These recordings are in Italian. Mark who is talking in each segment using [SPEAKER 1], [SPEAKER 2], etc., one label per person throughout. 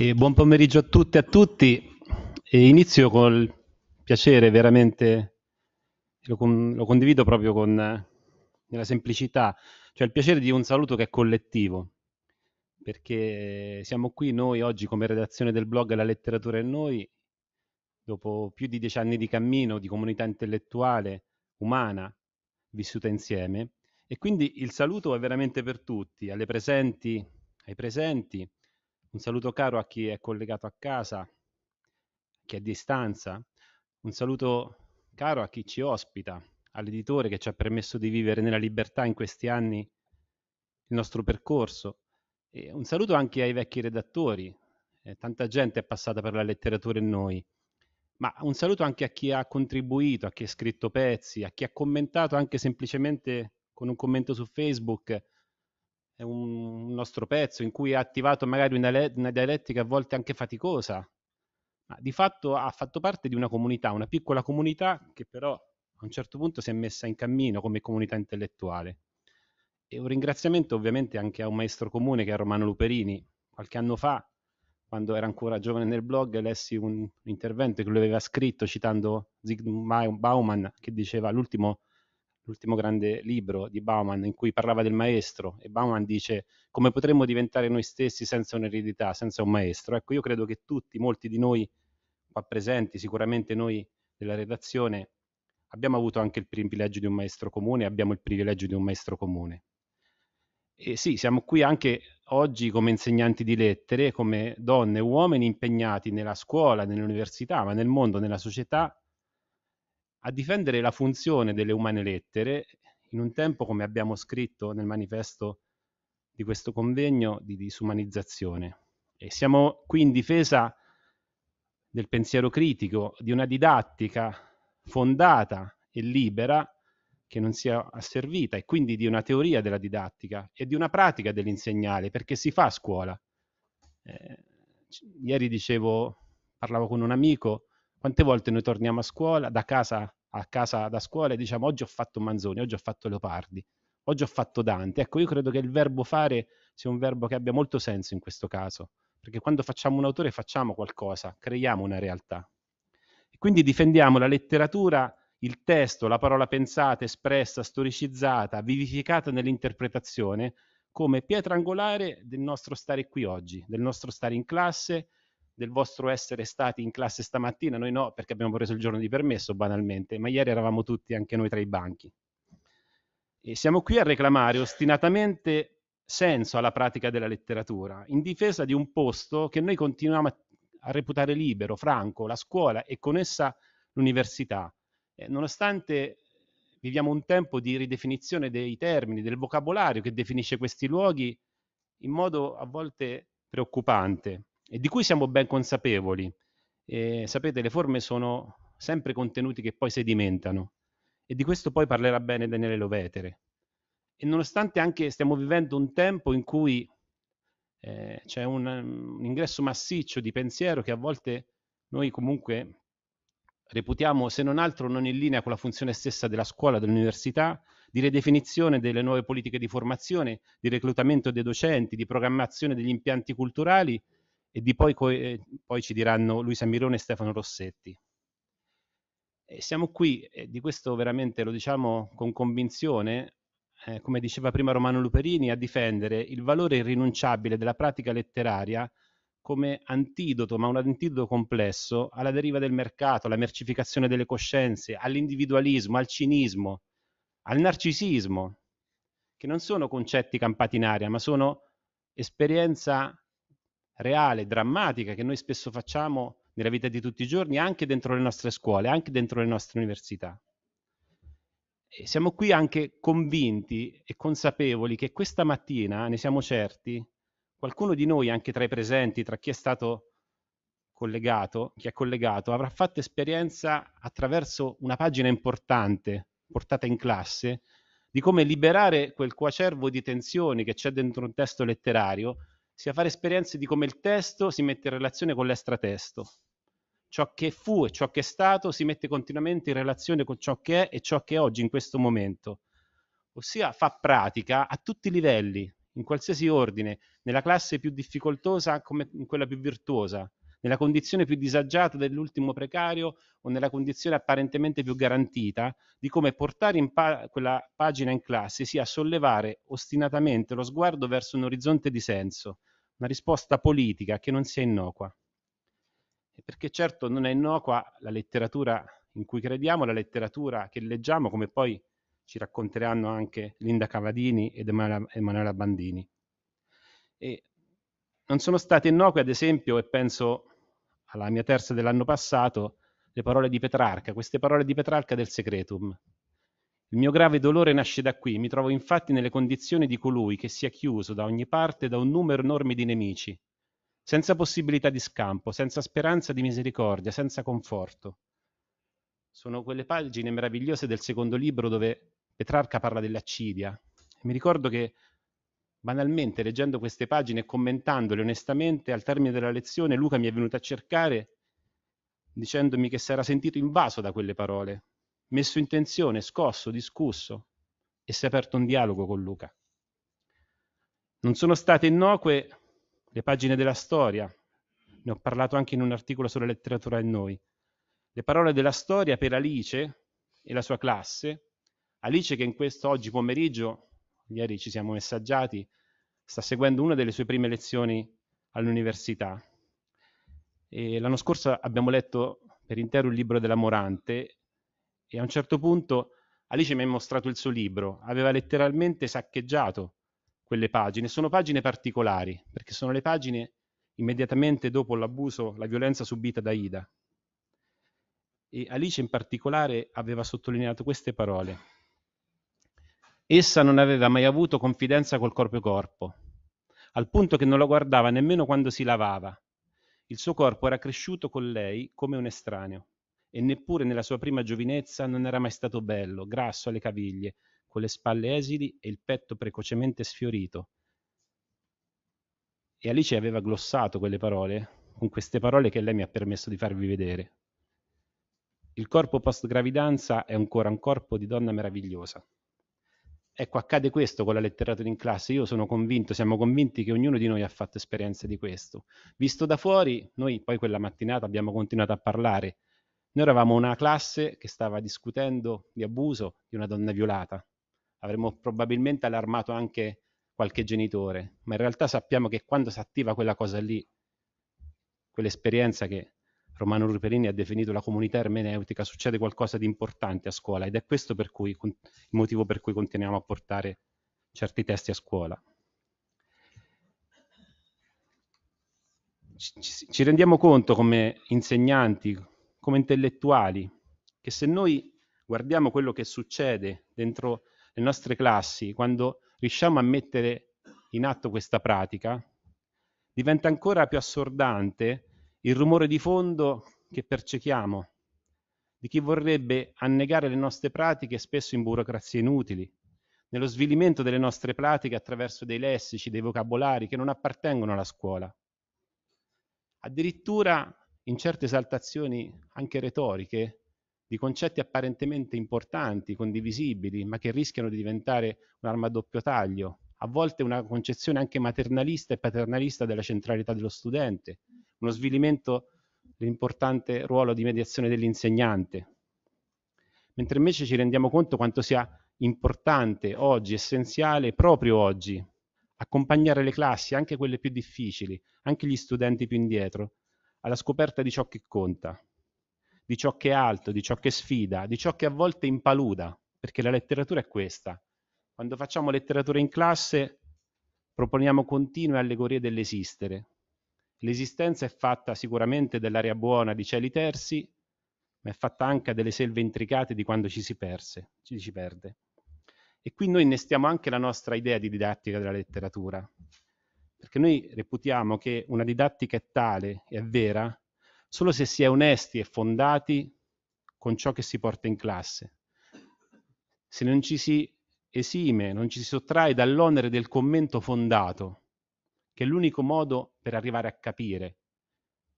[SPEAKER 1] E buon pomeriggio a tutte e a tutti. E inizio col piacere veramente, lo, con, lo condivido proprio con nella semplicità, cioè il piacere di un saluto che è collettivo, perché siamo qui noi oggi come redazione del blog La letteratura e noi, dopo più di dieci anni di cammino, di comunità intellettuale, umana, vissuta insieme. E quindi il saluto è veramente per tutti, alle presenti, ai presenti, un saluto caro a chi è collegato a casa, chi è a distanza. Un saluto caro a chi ci ospita, all'editore che ci ha permesso di vivere nella libertà in questi anni il nostro percorso. E un saluto anche ai vecchi redattori. Eh, tanta gente è passata per la letteratura in noi. Ma un saluto anche a chi ha contribuito, a chi ha scritto pezzi, a chi ha commentato anche semplicemente con un commento su Facebook un nostro pezzo in cui ha attivato magari una, le- una dialettica a volte anche faticosa, ma di fatto ha fatto parte di una comunità, una piccola comunità che però a un certo punto si è messa in cammino come comunità intellettuale. E un ringraziamento ovviamente anche a un maestro comune che è Romano Luperini. Qualche anno fa, quando era ancora giovane nel blog, lessi un intervento che lui aveva scritto citando Zygmunt Bauman che diceva l'ultimo l'ultimo grande libro di Bauman in cui parlava del maestro e Bauman dice come potremmo diventare noi stessi senza un'eredità, senza un maestro. Ecco, io credo che tutti, molti di noi qua presenti, sicuramente noi della redazione, abbiamo avuto anche il privilegio di un maestro comune, abbiamo il privilegio di un maestro comune. E sì, siamo qui anche oggi come insegnanti di lettere, come donne e uomini impegnati nella scuola, nell'università, ma nel mondo, nella società, a difendere la funzione delle umane lettere in un tempo, come abbiamo scritto nel manifesto di questo convegno, di disumanizzazione. E siamo qui in difesa del pensiero critico, di una didattica fondata e libera che non sia asservita e quindi di una teoria della didattica e di una pratica dell'insegnare, perché si fa a scuola. Eh, ieri dicevo, parlavo con un amico, quante volte noi torniamo a scuola, da casa a casa da scuola e diciamo oggi ho fatto Manzoni, oggi ho fatto Leopardi, oggi ho fatto Dante. Ecco, io credo che il verbo fare sia un verbo che abbia molto senso in questo caso, perché quando facciamo un autore facciamo qualcosa, creiamo una realtà. E quindi difendiamo la letteratura, il testo, la parola pensata, espressa, storicizzata, vivificata nell'interpretazione come pietra angolare del nostro stare qui oggi, del nostro stare in classe, del vostro essere stati in classe stamattina, noi no perché abbiamo preso il giorno di permesso banalmente, ma ieri eravamo tutti anche noi tra i banchi. E siamo qui a reclamare ostinatamente senso alla pratica della letteratura, in difesa di un posto che noi continuiamo a reputare libero, franco, la scuola e con essa l'università. Eh, nonostante viviamo un tempo di ridefinizione dei termini, del vocabolario che definisce questi luoghi in modo a volte preoccupante e di cui siamo ben consapevoli. E, eh, sapete, le forme sono sempre contenuti che poi sedimentano e di questo poi parlerà bene Daniele Lovetere. E nonostante anche stiamo vivendo un tempo in cui eh, c'è un, un ingresso massiccio di pensiero che a volte noi comunque reputiamo se non altro non in linea con la funzione stessa della scuola, dell'università, di redefinizione delle nuove politiche di formazione, di reclutamento dei docenti, di programmazione degli impianti culturali e di poi, eh, poi ci diranno Luisa Mirone e Stefano Rossetti. E siamo qui, e di questo veramente lo diciamo con convinzione, eh, come diceva prima Romano Luperini, a difendere il valore irrinunciabile della pratica letteraria come antidoto, ma un antidoto complesso, alla deriva del mercato, alla mercificazione delle coscienze, all'individualismo, al cinismo, al narcisismo, che non sono concetti campati in aria, ma sono esperienza reale, drammatica che noi spesso facciamo nella vita di tutti i giorni, anche dentro le nostre scuole, anche dentro le nostre università. E siamo qui anche convinti e consapevoli che questa mattina, ne siamo certi, qualcuno di noi, anche tra i presenti, tra chi è stato collegato, chi è collegato, avrà fatto esperienza attraverso una pagina importante portata in classe di come liberare quel coacervo di tensioni che c'è dentro un testo letterario sia fare esperienze di come il testo si mette in relazione con l'estratesto. Ciò che fu e ciò che è stato si mette continuamente in relazione con ciò che è e ciò che è oggi in questo momento. Ossia fa pratica a tutti i livelli, in qualsiasi ordine, nella classe più difficoltosa come in quella più virtuosa, nella condizione più disagiata dell'ultimo precario o nella condizione apparentemente più garantita, di come portare in pa- quella pagina in classe sia sollevare ostinatamente lo sguardo verso un orizzonte di senso, una risposta politica che non sia innocua. Perché certo non è innocua la letteratura in cui crediamo, la letteratura che leggiamo, come poi ci racconteranno anche Linda Cavadini ed Emanuela Bandini. E non sono state innocue, ad esempio, e penso alla mia terza dell'anno passato, le parole di Petrarca, queste parole di Petrarca del Secretum, il mio grave dolore nasce da qui, mi trovo infatti nelle condizioni di colui che sia chiuso da ogni parte da un numero enorme di nemici, senza possibilità di scampo, senza speranza di misericordia, senza conforto. Sono quelle pagine meravigliose del secondo libro dove Petrarca parla dell'accidia. mi ricordo che banalmente leggendo queste pagine e commentandole onestamente al termine della lezione Luca mi è venuto a cercare dicendomi che si era sentito invaso da quelle parole messo in tensione, scosso, discusso e si è aperto un dialogo con Luca. Non sono state innocue le pagine della storia, ne ho parlato anche in un articolo sulla letteratura in noi, le parole della storia per Alice e la sua classe, Alice che in questo oggi pomeriggio, ieri ci siamo messaggiati, sta seguendo una delle sue prime lezioni all'università. E l'anno scorso abbiamo letto per intero il libro della Morante e a un certo punto Alice mi ha mostrato il suo libro, aveva letteralmente saccheggiato quelle pagine, sono pagine particolari, perché sono le pagine immediatamente dopo l'abuso, la violenza subita da Ida. E Alice in particolare aveva sottolineato queste parole. Essa non aveva mai avuto confidenza col proprio corpo, al punto che non lo guardava nemmeno quando si lavava. Il suo corpo era cresciuto con lei come un estraneo e neppure nella sua prima giovinezza non era mai stato bello, grasso alle caviglie, con le spalle esili e il petto precocemente sfiorito. E Alice aveva glossato quelle parole, con queste parole che lei mi ha permesso di farvi vedere. Il corpo post gravidanza è ancora un corpo di donna meravigliosa. Ecco, accade questo con la letteratura in classe. Io sono convinto, siamo convinti che ognuno di noi ha fatto esperienze di questo. Visto da fuori, noi poi quella mattinata abbiamo continuato a parlare noi eravamo una classe che stava discutendo di abuso di una donna violata. Avremmo probabilmente allarmato anche qualche genitore, ma in realtà sappiamo che quando si attiva quella cosa lì, quell'esperienza che Romano Ruperini ha definito la comunità ermeneutica, succede qualcosa di importante a scuola ed è questo cui, il motivo per cui continuiamo a portare certi testi a scuola. Ci, ci rendiamo conto come insegnanti, come intellettuali, che se noi guardiamo quello che succede dentro le nostre classi, quando riusciamo a mettere in atto questa pratica, diventa ancora più assordante il rumore di fondo che percepiamo di chi vorrebbe annegare le nostre pratiche spesso in burocrazie inutili, nello svilimento delle nostre pratiche attraverso dei lessici, dei vocabolari che non appartengono alla scuola. Addirittura in certe esaltazioni anche retoriche di concetti apparentemente importanti, condivisibili, ma che rischiano di diventare un'arma a doppio taglio, a volte una concezione anche maternalista e paternalista della centralità dello studente, uno svilimento dell'importante ruolo di mediazione dell'insegnante. Mentre invece ci rendiamo conto quanto sia importante oggi, essenziale, proprio oggi, accompagnare le classi, anche quelle più difficili, anche gli studenti più indietro, alla scoperta di ciò che conta, di ciò che è alto, di ciò che sfida, di ciò che a volte impaluda, perché la letteratura è questa. Quando facciamo letteratura in classe proponiamo continue allegorie dell'esistere. L'esistenza è fatta sicuramente dell'aria buona di cieli tersi, ma è fatta anche delle selve intricate di quando ci si, perse, ci si perde. E qui noi innestiamo anche la nostra idea di didattica della letteratura perché noi reputiamo che una didattica è tale è vera solo se si è onesti e fondati con ciò che si porta in classe. Se non ci si esime, non ci si sottrae dall'onere del commento fondato, che è l'unico modo per arrivare a capire,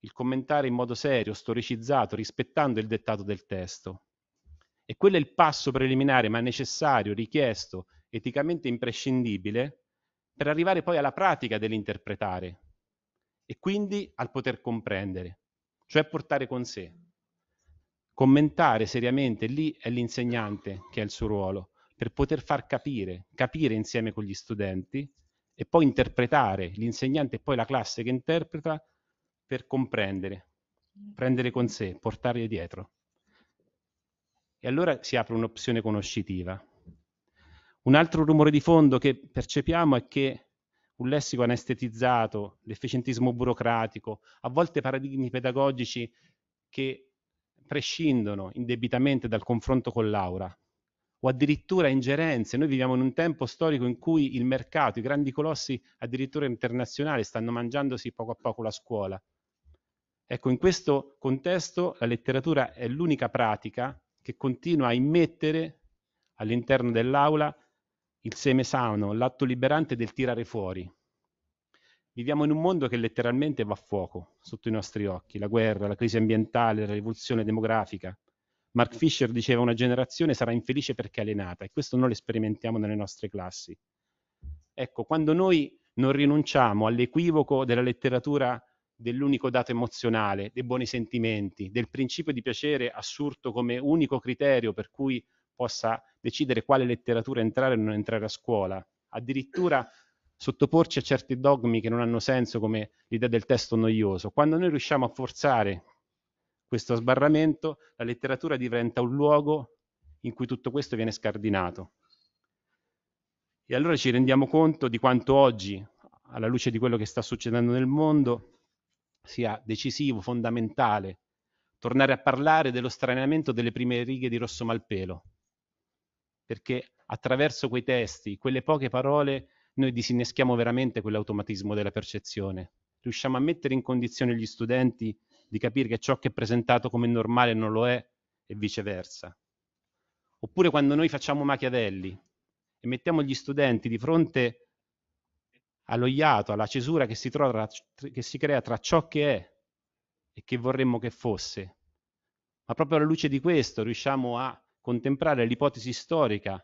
[SPEAKER 1] il commentare in modo serio, storicizzato, rispettando il dettato del testo. E quello è il passo preliminare, ma necessario, richiesto, eticamente imprescindibile, per arrivare poi alla pratica dell'interpretare e quindi al poter comprendere, cioè portare con sé. Commentare seriamente lì è l'insegnante che ha il suo ruolo, per poter far capire, capire insieme con gli studenti e poi interpretare l'insegnante e poi la classe che interpreta per comprendere, mm. prendere con sé, portarle dietro. E allora si apre un'opzione conoscitiva, un altro rumore di fondo che percepiamo è che un lessico anestetizzato, l'efficientismo burocratico, a volte paradigmi pedagogici che prescindono indebitamente dal confronto con l'aura o addirittura ingerenze. Noi viviamo in un tempo storico in cui il mercato, i grandi colossi addirittura internazionali stanno mangiandosi poco a poco la scuola. Ecco, in questo contesto la letteratura è l'unica pratica che continua a immettere all'interno dell'aula il seme sano, l'atto liberante del tirare fuori. Viviamo in un mondo che letteralmente va a fuoco sotto i nostri occhi, la guerra, la crisi ambientale, la rivoluzione demografica. Mark Fisher diceva una generazione sarà infelice perché allenata e questo noi lo sperimentiamo nelle nostre classi. Ecco, quando noi non rinunciamo all'equivoco della letteratura dell'unico dato emozionale, dei buoni sentimenti, del principio di piacere assurdo come unico criterio per cui possa decidere quale letteratura entrare o non entrare a scuola, addirittura sottoporci a certi dogmi che non hanno senso come l'idea del testo noioso. Quando noi riusciamo a forzare questo sbarramento, la letteratura diventa un luogo in cui tutto questo viene scardinato. E allora ci rendiamo conto di quanto oggi, alla luce di quello che sta succedendo nel mondo, sia decisivo, fondamentale, tornare a parlare dello straneamento delle prime righe di Rosso Malpelo, perché attraverso quei testi, quelle poche parole, noi disinneschiamo veramente quell'automatismo della percezione. Riusciamo a mettere in condizione gli studenti di capire che ciò che è presentato come normale non lo è e viceversa. Oppure quando noi facciamo Machiavelli e mettiamo gli studenti di fronte allo iato, alla cesura che si, trova, che si crea tra ciò che è e che vorremmo che fosse. Ma proprio alla luce di questo riusciamo a contemplare l'ipotesi storica,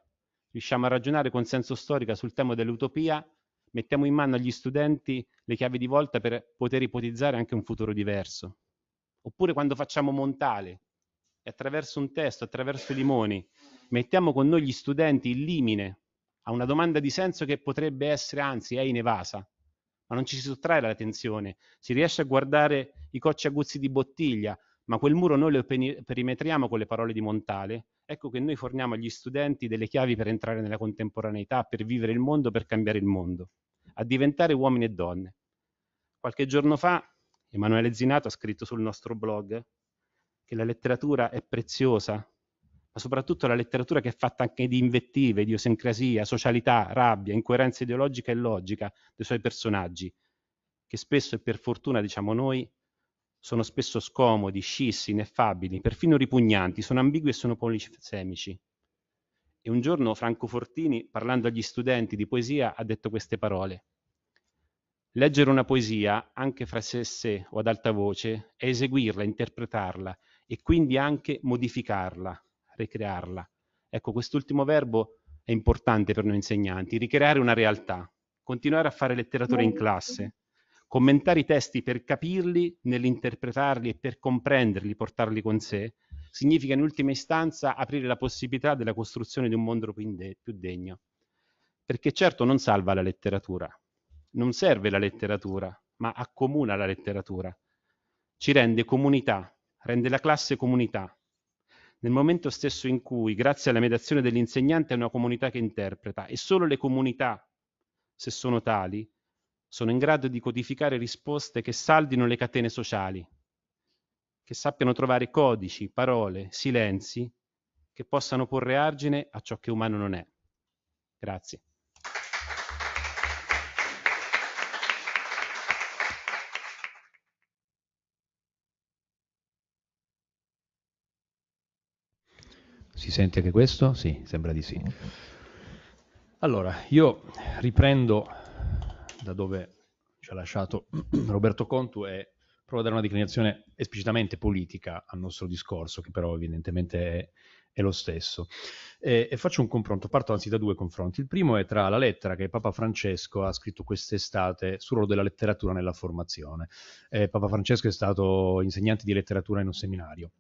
[SPEAKER 1] riusciamo a ragionare con senso storico sul tema dell'utopia, mettiamo in mano agli studenti le chiavi di volta per poter ipotizzare anche un futuro diverso. Oppure quando facciamo Montale, e attraverso un testo, attraverso i limoni, mettiamo con noi gli studenti il limine a una domanda di senso che potrebbe essere, anzi, è inevasa, ma non ci si sottrae alla tensione, si riesce a guardare i cocci aguzzi di bottiglia, ma quel muro noi lo perimetriamo con le parole di Montale, ecco che noi forniamo agli studenti delle chiavi per entrare nella contemporaneità, per vivere il mondo, per cambiare il mondo, a diventare uomini e donne. Qualche giorno fa Emanuele Zinato ha scritto sul nostro blog che la letteratura è preziosa, ma soprattutto la letteratura che è fatta anche di invettive, idiosincrasia, socialità, rabbia, incoerenza ideologica e logica dei suoi personaggi, che spesso e per fortuna, diciamo noi, sono spesso scomodi, scissi, ineffabili, perfino ripugnanti, sono ambigui e sono polisemici. E un giorno Franco Fortini, parlando agli studenti di poesia, ha detto queste parole. Leggere una poesia, anche fra sé e sé o ad alta voce, è eseguirla, interpretarla e quindi anche modificarla, ricrearla. Ecco, quest'ultimo verbo è importante per noi insegnanti, ricreare una realtà, continuare a fare letteratura in classe, Commentare i testi per capirli, nell'interpretarli e per comprenderli, portarli con sé, significa in ultima istanza aprire la possibilità della costruzione di un mondo più degno. Perché certo non salva la letteratura, non serve la letteratura, ma accomuna la letteratura. Ci rende comunità, rende la classe comunità. Nel momento stesso in cui, grazie alla mediazione dell'insegnante, è una comunità che interpreta, e solo le comunità, se sono tali, sono in grado di codificare risposte che saldino le catene sociali, che sappiano trovare codici, parole, silenzi che possano porre argine a ciò che umano non è. Grazie.
[SPEAKER 2] Si sente anche questo? Sì, sembra di sì. Allora, io riprendo da dove ci ha lasciato Roberto Contu e prova a dare una declinazione esplicitamente politica al nostro discorso, che però evidentemente è, è lo stesso. E, e, faccio un confronto, parto anzi da due confronti. Il primo è tra la lettera che Papa Francesco ha scritto quest'estate sul ruolo della letteratura nella formazione. Eh, Papa Francesco è stato insegnante di letteratura in un seminario.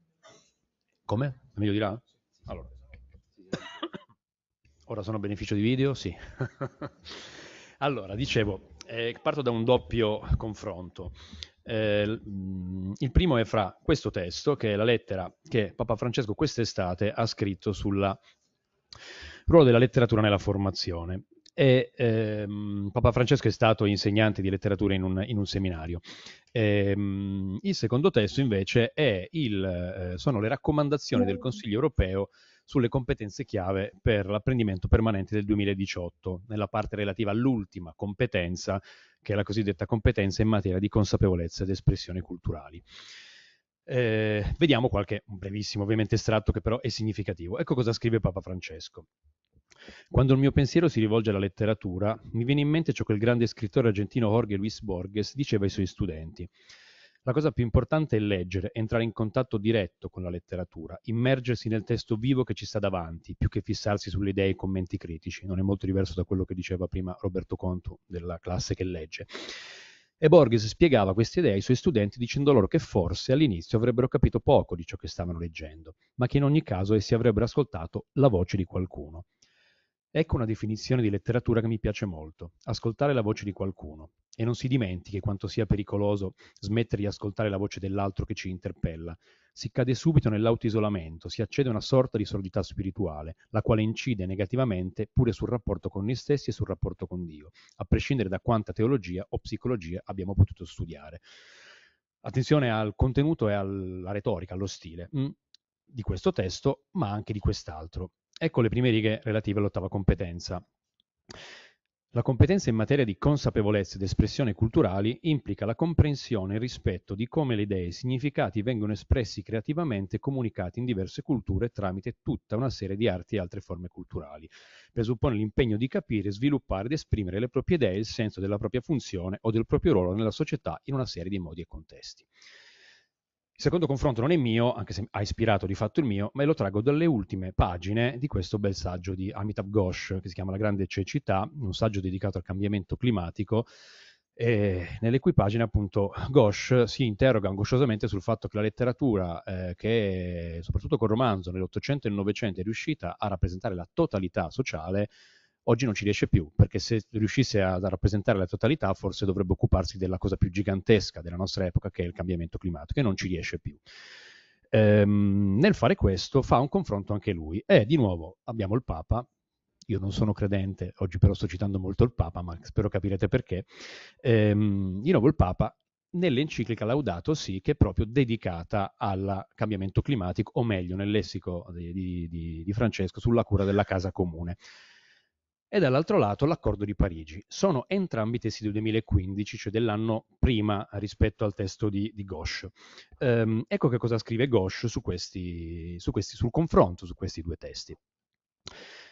[SPEAKER 2] Come? È meglio di là? Allora. Ora sono a beneficio di video? Sì. allora, dicevo, eh, parto da un doppio confronto. Eh, mm, il primo è fra questo testo, che è la lettera che Papa Francesco quest'estate ha scritto sul ruolo della letteratura nella formazione. E, ehm, Papa Francesco è stato insegnante di letteratura in un, in un seminario. E, ehm, il secondo testo invece il, eh, sono le raccomandazioni del mm. Consiglio europeo sulle competenze chiave per l'apprendimento permanente del 2018, nella parte relativa all'ultima competenza, che è la cosiddetta competenza in materia di consapevolezza ed espressione culturali. Eh, vediamo qualche brevissimo, ovviamente estratto, che però è significativo. Ecco cosa scrive Papa Francesco. Quando il mio pensiero si rivolge alla letteratura, mi viene in mente ciò che il grande scrittore argentino Jorge Luis Borges diceva ai suoi studenti. La cosa più importante è leggere, entrare in contatto diretto con la letteratura, immergersi nel testo vivo che ci sta davanti, più che fissarsi sulle idee e i commenti critici. Non è molto diverso da quello che diceva prima Roberto Contu della classe che legge. E Borges spiegava queste idee ai suoi studenti dicendo loro che forse all'inizio avrebbero capito poco di ciò che stavano leggendo, ma che in ogni caso essi avrebbero ascoltato la voce di qualcuno. Ecco una definizione di letteratura che mi piace molto, ascoltare la voce di qualcuno, e non si dimentichi quanto sia pericoloso smettere di ascoltare la voce dell'altro che ci interpella. Si cade subito nell'autoisolamento, si accede a una sorta di sordità spirituale, la quale incide negativamente pure sul rapporto con noi stessi e sul rapporto con Dio, a prescindere da quanta teologia o psicologia abbiamo potuto studiare. Attenzione al contenuto e alla retorica, allo stile mm, di questo testo, ma anche di quest'altro. Ecco le prime righe relative all'ottava competenza. La competenza in materia di consapevolezza ed espressione culturali implica la comprensione e il rispetto di come le idee e i significati vengono espressi creativamente e comunicati in diverse culture tramite tutta una serie di arti e altre forme culturali. Presuppone l'impegno di capire, sviluppare ed esprimere le proprie idee, il senso della propria funzione o del proprio ruolo nella società in una serie di modi e contesti. Il secondo confronto non è mio, anche se ha ispirato di fatto il mio, ma lo trago dalle ultime pagine di questo bel saggio di Amitabh Ghosh, che si chiama La grande cecità, un saggio dedicato al cambiamento climatico, nelle cui pagine appunto Ghosh si interroga angosciosamente sul fatto che la letteratura, eh, che soprattutto col romanzo nell'Ottocento e nel Novecento è riuscita a rappresentare la totalità sociale, oggi non ci riesce più, perché se riuscisse a rappresentare la totalità forse dovrebbe occuparsi della cosa più gigantesca della nostra epoca, che è il cambiamento climatico, e non ci riesce più. Ehm, nel fare questo fa un confronto anche lui. E eh, di nuovo abbiamo il Papa, io non sono credente, oggi però sto citando molto il Papa, ma spero capirete perché, ehm, di nuovo il Papa nell'enciclica Laudato Si, che è proprio dedicata al cambiamento climatico, o meglio nel lessico di, di, di Francesco, sulla cura della casa comune e dall'altro lato l'accordo di Parigi. Sono entrambi testi del 2015, cioè dell'anno prima rispetto al testo di, di Gauche. Ehm, ecco che cosa scrive Gauche su questi, su questi, sul confronto su questi due testi.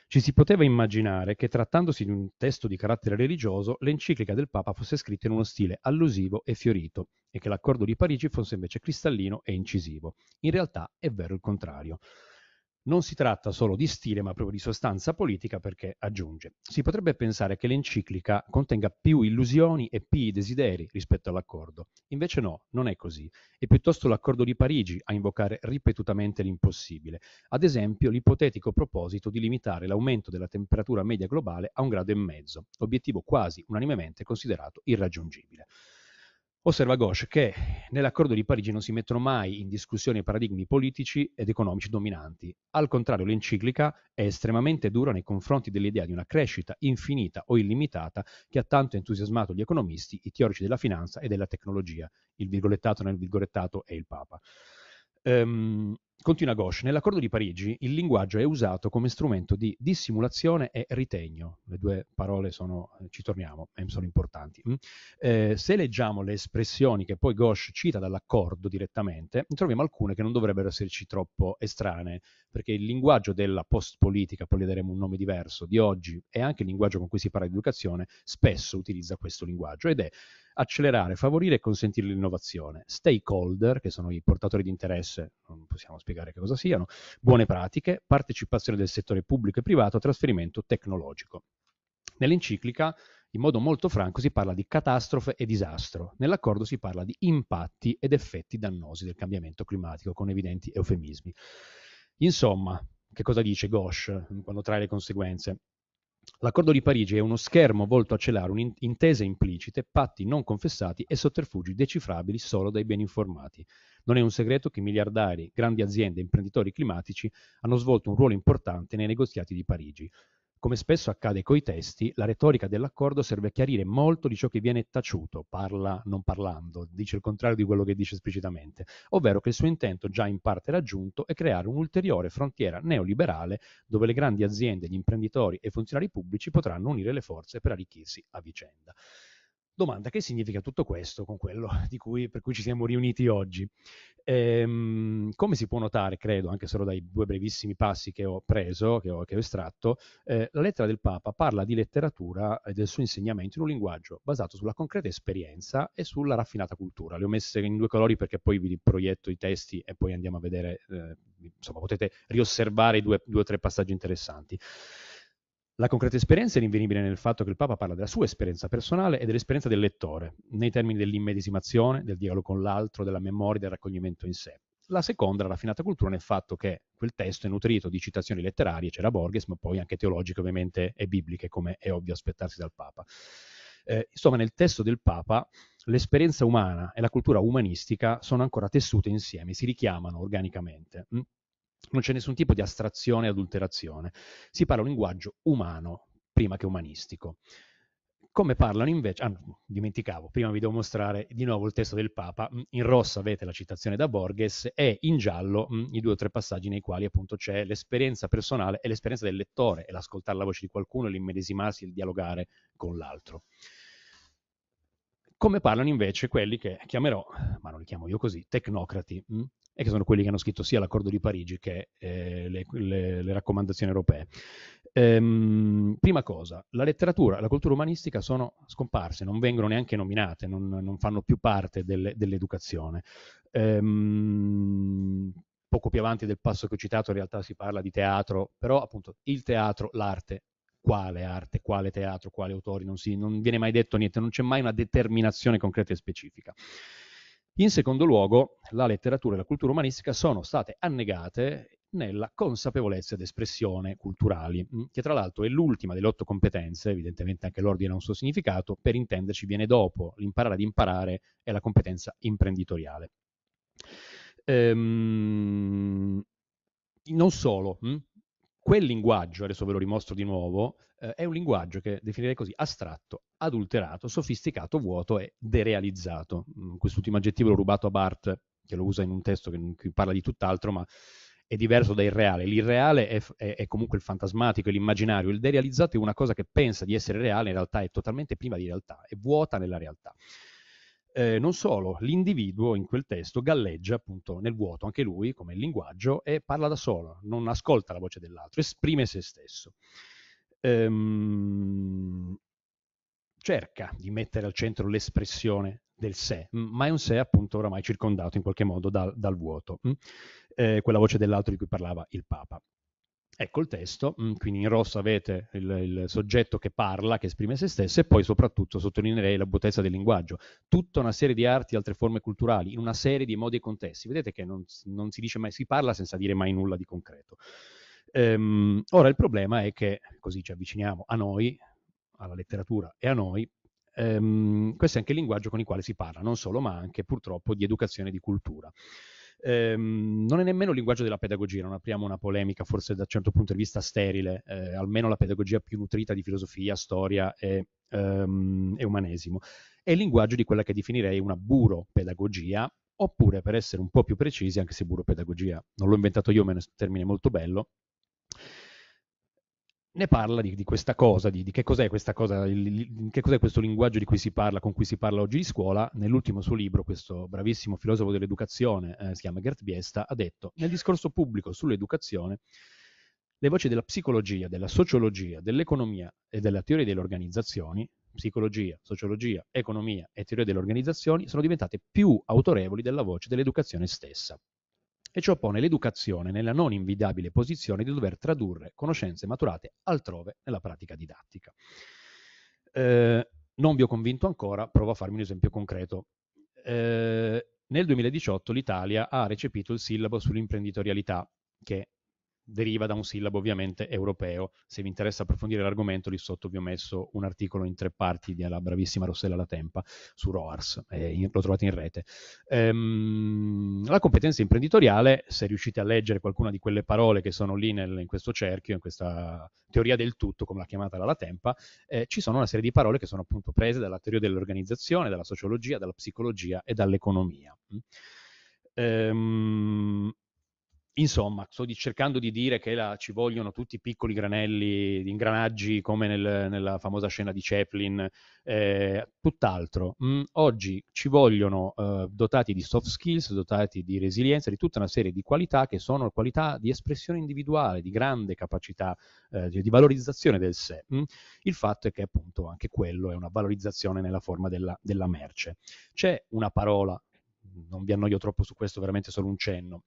[SPEAKER 2] Ci si poteva immaginare che trattandosi di un testo di carattere religioso, l'enciclica del Papa fosse scritta in uno stile allusivo e fiorito e che l'accordo di Parigi fosse invece cristallino e incisivo. In realtà è vero il contrario. Non si tratta solo di stile, ma proprio di sostanza politica perché aggiunge: si potrebbe pensare che l'enciclica contenga più illusioni e più desideri rispetto all'accordo. Invece no, non è così. È piuttosto l'accordo di Parigi a invocare ripetutamente l'impossibile. Ad esempio, l'ipotetico proposito di limitare l'aumento della temperatura media globale a un grado e mezzo, obiettivo quasi unanimemente considerato irraggiungibile. Osserva Gauche che nell'accordo di Parigi non si mettono mai in discussione i paradigmi politici ed economici dominanti. Al contrario, l'enciclica è estremamente dura nei confronti dell'idea di una crescita infinita o illimitata che ha tanto entusiasmato gli economisti, i teorici della finanza e della tecnologia. Il virgolettato nel virgolettato è il Papa. Um, Continua Ghosh, nell'accordo di Parigi il linguaggio è usato come strumento di dissimulazione e ritegno. Le due parole sono, eh, ci torniamo, eh, sono importanti. Mm? Eh, se leggiamo le espressioni che poi Ghosh cita dall'accordo direttamente, troviamo alcune che non dovrebbero esserci troppo estranee, perché il linguaggio della post-politica, poi le daremo un nome diverso, di oggi, e anche il linguaggio con cui si parla di educazione, spesso utilizza questo linguaggio ed è accelerare, favorire e consentire l'innovazione, stakeholder, che sono i portatori di interesse, non possiamo spiegare che cosa siano, buone pratiche, partecipazione del settore pubblico e privato, trasferimento tecnologico. Nell'enciclica in modo molto franco si parla di catastrofe e disastro. Nell'accordo si parla di impatti ed effetti dannosi del cambiamento climatico, con evidenti eufemismi. Insomma, che cosa dice Gosh quando trae le conseguenze? L'accordo di Parigi è uno schermo volto a celare intese implicite, patti non confessati e sotterfugi decifrabili solo dai ben informati. Non è un segreto che miliardari, grandi aziende e imprenditori climatici hanno svolto un ruolo importante nei negoziati di Parigi. Come spesso accade coi testi, la retorica dell'accordo serve a chiarire molto di ciò che viene taciuto, parla non parlando, dice il contrario di quello che dice esplicitamente, ovvero che il suo intento già in parte raggiunto è creare un'ulteriore frontiera neoliberale dove le grandi aziende, gli imprenditori e i funzionari pubblici potranno unire le forze per arricchirsi a vicenda. Domanda che significa tutto questo con quello cui, per cui ci siamo riuniti oggi. Ehm, come si può notare, credo, anche solo dai due brevissimi passi che ho preso, che ho, che ho estratto, eh, la lettera del Papa parla di letteratura e del suo insegnamento in un linguaggio basato sulla concreta esperienza e sulla raffinata cultura. Le ho messe in due colori perché poi vi proietto i testi e poi andiamo a vedere, eh, insomma, potete riosservare i due o tre passaggi interessanti. La concreta esperienza è rinvenibile nel fatto che il Papa parla della sua esperienza personale e dell'esperienza del lettore, nei termini dell'immedesimazione, del dialogo con l'altro, della memoria, del raccoglimento in sé. La seconda, la raffinata cultura, nel fatto che quel testo è nutrito di citazioni letterarie, c'era Borges, ma poi anche teologiche ovviamente e bibliche, come è ovvio aspettarsi dal Papa. Eh, insomma, nel testo del Papa l'esperienza umana e la cultura umanistica sono ancora tessute insieme, si richiamano organicamente. Mm? non c'è nessun tipo di astrazione e adulterazione. Si parla un linguaggio umano prima che umanistico. Come parlano invece, ah, dimenticavo, prima vi devo mostrare di nuovo il testo del Papa, mm, in rosso avete la citazione da Borges e in giallo mh, mm, i due o tre passaggi nei quali appunto c'è l'esperienza personale e l'esperienza del lettore, e l'ascoltare la voce di qualcuno, l'immedesimarsi, il dialogare con l'altro come parlano invece quelli che chiamerò, ma non li chiamo io così, tecnocrati, mh? Mm? e che sono quelli che hanno scritto sia l'accordo di Parigi che eh, le, le, le, raccomandazioni europee. Ehm, prima cosa, la letteratura e la cultura umanistica sono scomparse, non vengono neanche nominate, non, non fanno più parte delle, dell'educazione. Ehm, poco più avanti del passo che ho citato in realtà si parla di teatro, però appunto il teatro, l'arte quale arte, quale teatro, quali autori, non, si, non viene mai detto niente, non c'è mai una determinazione concreta e specifica. In secondo luogo, la letteratura e la cultura umanistica sono state annegate nella consapevolezza ed espressione culturali, mm, che tra l'altro è l'ultima delle otto competenze, evidentemente anche l'ordine ha un suo significato, per intenderci viene dopo, l'imparare ad imparare è la competenza imprenditoriale. Ehm, non solo, mh? Mm, quel linguaggio, adesso ve lo rimostro di nuovo, eh, è un linguaggio che definirei così astratto, adulterato, sofisticato, vuoto e derealizzato. Mm, quest'ultimo aggettivo l'ho rubato a Bart, che lo usa in un testo che, che parla di tutt'altro, ma è diverso da irreale. L'irreale è, è, è, comunque il fantasmatico, è l'immaginario. Il derealizzato è una cosa che pensa di essere reale, in realtà è totalmente priva di realtà, è vuota nella realtà. Eh, non solo, l'individuo in quel testo galleggia appunto nel vuoto, anche lui come il linguaggio, e parla da solo, non ascolta la voce dell'altro, esprime se stesso. Ehm, cerca di mettere al centro l'espressione del sé, ma è un sé appunto oramai circondato in qualche modo dal, dal vuoto, eh, quella voce dell'altro di cui parlava il Papa. Ecco il testo, mm, quindi in rosso avete il, il, soggetto che parla, che esprime se stesso e poi soprattutto sottolineerei la botezza del linguaggio. Tutta una serie di arti e altre forme culturali, in una serie di modi e contesti. Vedete che non, non si dice mai, si parla senza dire mai nulla di concreto. Ehm, ora il problema è che, così ci avviciniamo a noi, alla letteratura e a noi, ehm, questo è anche il linguaggio con il quale si parla, non solo ma anche purtroppo di educazione e di cultura ehm, non è nemmeno il linguaggio della pedagogia, non apriamo una polemica forse da un certo punto di vista sterile, eh, almeno la pedagogia più nutrita di filosofia, storia e, ehm, e umanesimo, è il linguaggio di quella che definirei una buropedagogia, oppure per essere un po' più precisi, anche se buropedagogia non l'ho inventato io, ma è un termine molto bello, ne parla di, di questa cosa, di, di, che cos'è questa cosa, il, che cos'è questo linguaggio di cui si parla, con cui si parla oggi di scuola. Nell'ultimo suo libro, questo bravissimo filosofo dell'educazione, eh, si chiama Gert Biesta, ha detto, nel discorso pubblico sull'educazione, le voci della psicologia, della sociologia, dell'economia e della teoria delle organizzazioni, psicologia, sociologia, economia e teoria delle organizzazioni, sono diventate più autorevoli della voce dell'educazione stessa e ciò pone l'educazione nella non invidiabile posizione di dover tradurre conoscenze maturate altrove nella pratica didattica. Eh, non vi ho convinto ancora, provo a farmi un esempio concreto. Eh, nel 2018 l'Italia ha recepito il sillabo sull'imprenditorialità, che deriva da un sillabo ovviamente europeo. Se vi interessa approfondire l'argomento, lì sotto vi ho messo un articolo in tre parti della bravissima Rossella La Tempa su Roars, eh, in, lo trovate in rete. Ehm, la competenza imprenditoriale, se riuscite a leggere qualcuna di quelle parole che sono lì nel, in questo cerchio, in questa teoria del tutto, come l'ha chiamata la Latempa, eh, ci sono una serie di parole che sono appunto prese dalla teoria dell'organizzazione, dalla sociologia, dalla psicologia e dall'economia. Ehm, Insomma, sto di, cercando di dire che la, ci vogliono tutti i piccoli granelli di ingranaggi come nel, nella famosa scena di Chaplin, eh, tutt'altro. Mm, oggi ci vogliono eh, dotati di soft skills, dotati di resilienza, di tutta una serie di qualità che sono qualità di espressione individuale, di grande capacità eh, di, di, valorizzazione del sé. Mm, il fatto è che appunto anche quello è una valorizzazione nella forma della, della merce. C'è una parola non vi annoio troppo su questo, veramente solo un cenno,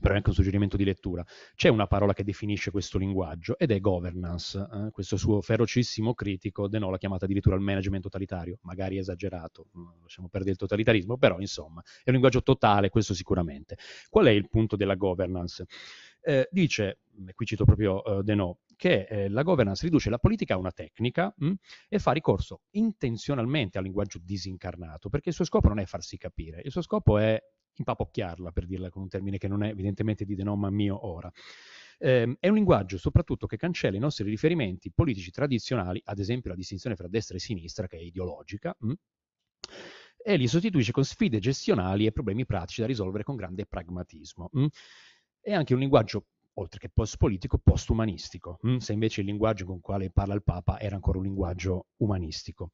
[SPEAKER 2] però è anche un suggerimento di lettura. C'è una parola che definisce questo linguaggio ed è governance. Eh? Questo suo ferocissimo critico denò la chiamata addirittura il management totalitario, magari esagerato, mm, lasciamo perdere il totalitarismo, però insomma è un linguaggio totale, questo sicuramente. Qual è il punto della governance? Eh, dice, e qui cito proprio eh, De Denot, che eh, la governance riduce la politica a una tecnica mh, mm, e fa ricorso intenzionalmente al linguaggio disincarnato, perché il suo scopo non è farsi capire, il suo scopo è impapocchiarla, per dirla con un termine che non è evidentemente di denoma mio ora. Eh, è un linguaggio soprattutto che cancella i nostri riferimenti politici tradizionali, ad esempio la distinzione fra destra e sinistra, che è ideologica, mh, mm, e li sostituisce con sfide gestionali e problemi pratici da risolvere con grande pragmatismo. Mh. Mm. È anche un linguaggio oltre che post-politico, post-umanistico, mh. Mm. se invece il linguaggio con il quale parla il Papa era ancora un linguaggio umanistico.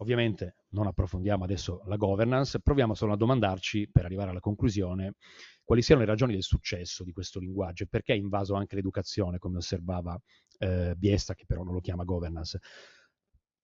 [SPEAKER 2] Ovviamente non approfondiamo adesso la governance, proviamo solo a domandarci, per arrivare alla conclusione, quali siano le ragioni del successo di questo linguaggio e perché ha invaso anche l'educazione, come osservava eh, Biesta, che però non lo chiama governance.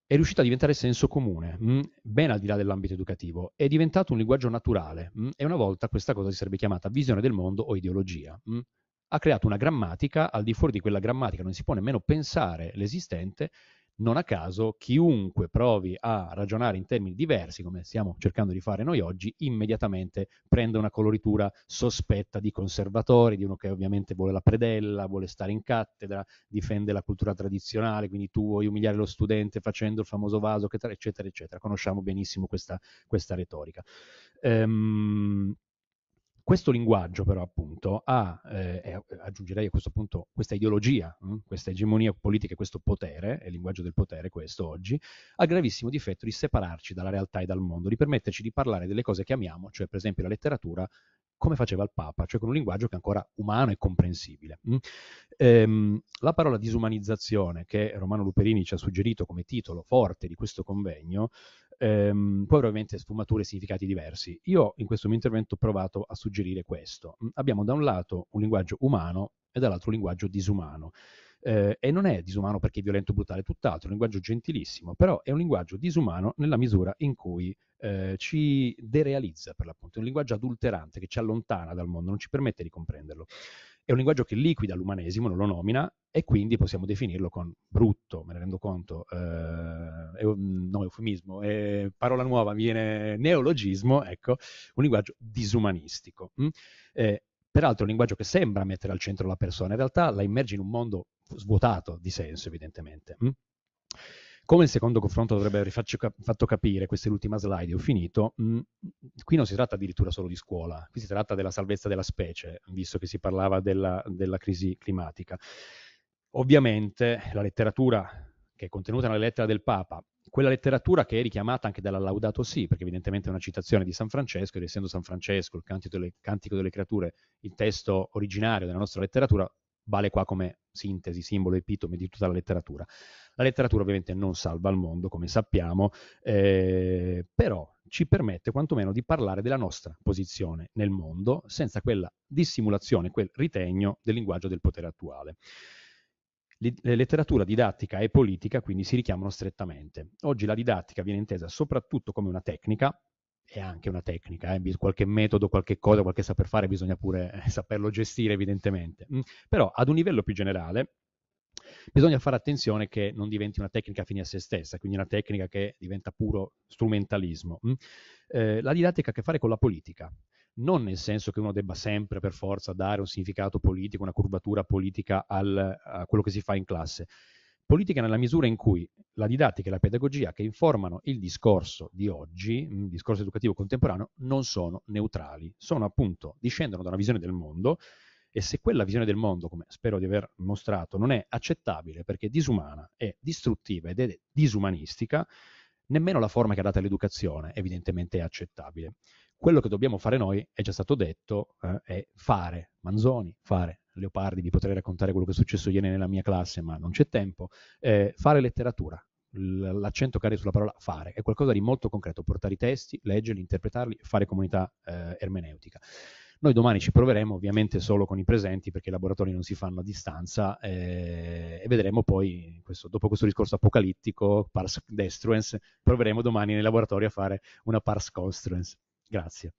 [SPEAKER 2] È riuscito a diventare senso comune, mh, mm? ben al di là dell'ambito educativo, è diventato un linguaggio naturale mh, mm? e una volta questa cosa si sarebbe chiamata visione del mondo o ideologia. Mh mm? ha creato una grammatica, al di fuori di quella grammatica non si può nemmeno pensare l'esistente non a caso, chiunque provi a ragionare in termini diversi, come stiamo cercando di fare noi oggi, immediatamente prende una coloritura sospetta di conservatori, di uno che ovviamente vuole la predella, vuole stare in cattedra, difende la cultura tradizionale, quindi tu vuoi umiliare lo studente facendo il famoso vaso, eccetera, eccetera. Conosciamo benissimo questa, questa retorica. Ehm, questo linguaggio però appunto ha, eh, eh, aggiungerei a questo punto, questa ideologia, mh? Mm, questa egemonia politica, questo potere, è il linguaggio del potere questo oggi, ha il gravissimo difetto di separarci dalla realtà e dal mondo, di permetterci di parlare delle cose che amiamo, cioè per esempio la letteratura, come faceva il Papa, cioè con un linguaggio che è ancora umano e comprensibile. Mm. Ehm, la parola disumanizzazione, che Romano Luperini ci ha suggerito come titolo forte di questo convegno, ehm, poi ovviamente sfumature e significati diversi. Io in questo mio intervento ho provato a suggerire questo. Mm, abbiamo da un lato un linguaggio umano e dall'altro un linguaggio disumano. Eh, e non è disumano perché è violento e brutale, tutt'altro, è un linguaggio gentilissimo, però è un linguaggio disumano nella misura in cui eh, ci derealizza per l'appunto, è un linguaggio adulterante che ci allontana dal mondo, non ci permette di comprenderlo. È un linguaggio che liquida l'umanesimo, non lo nomina, e quindi possiamo definirlo con brutto, me ne rendo conto, eh, è un, no, eufemismo, è, eh, parola nuova, viene neologismo, ecco, un linguaggio disumanistico. Mh? Mm? Eh, peraltro un linguaggio che sembra mettere al centro la persona, in realtà la immerge in un mondo svuotato di senso, evidentemente. Mh? Mm? Come il secondo confronto dovrebbe aver cap- fatto capire, questa è l'ultima slide, ho finito, mh, mm, qui non si tratta addirittura solo di scuola, qui si tratta della salvezza della specie, visto che si parlava della, della crisi climatica. Ovviamente la letteratura che è contenuta nella lettera del Papa, quella letteratura che è richiamata anche dalla Laudato Si, perché evidentemente è una citazione di San Francesco, ed essendo San Francesco il cantico delle, cantico delle creature, il testo originario della nostra letteratura, vale qua come sintesi, simbolo, epitome di tutta la letteratura. La letteratura ovviamente non salva il mondo, come sappiamo, eh, però ci permette quantomeno di parlare della nostra posizione nel mondo senza quella dissimulazione, quel ritegno del linguaggio del potere attuale. Le letteratura didattica e politica quindi si richiamano strettamente. Oggi la didattica viene intesa soprattutto come una tecnica, è anche una tecnica, eh? qualche metodo, qualche cosa, qualche saper fare, bisogna pure eh, saperlo gestire evidentemente, mm, però ad un livello più generale bisogna fare attenzione che non diventi una tecnica fine a se stessa, quindi una tecnica che diventa puro strumentalismo. Mm? Eh, la didattica ha a che fare con la politica non nel senso che uno debba sempre per forza dare un significato politico, una curvatura politica al, a quello che si fa in classe. Politica nella misura in cui la didattica e la pedagogia che informano il discorso di oggi, il mm, discorso educativo contemporaneo, non sono neutrali, sono appunto, discendono da una visione del mondo e se quella visione del mondo, come spero di aver mostrato, non è accettabile perché è disumana, è distruttiva ed è disumanistica, nemmeno la forma che ha data all'educazione evidentemente è accettabile. Quello che dobbiamo fare noi, è già stato detto, eh, è fare Manzoni, fare Leopardi, vi potrei raccontare quello che è successo ieri nella mia classe, ma non c'è tempo, eh, fare letteratura. L'accento cade sulla parola fare, è qualcosa di molto concreto, portare i testi, leggerli, interpretarli, fare comunità eh, ermeneutica. Noi domani ci proveremo ovviamente solo con i presenti perché i laboratori non si fanno a distanza eh, e vedremo poi, questo, dopo questo discorso apocalittico, pars destruence, proveremo domani nei laboratori a fare una pars construence. Grazie.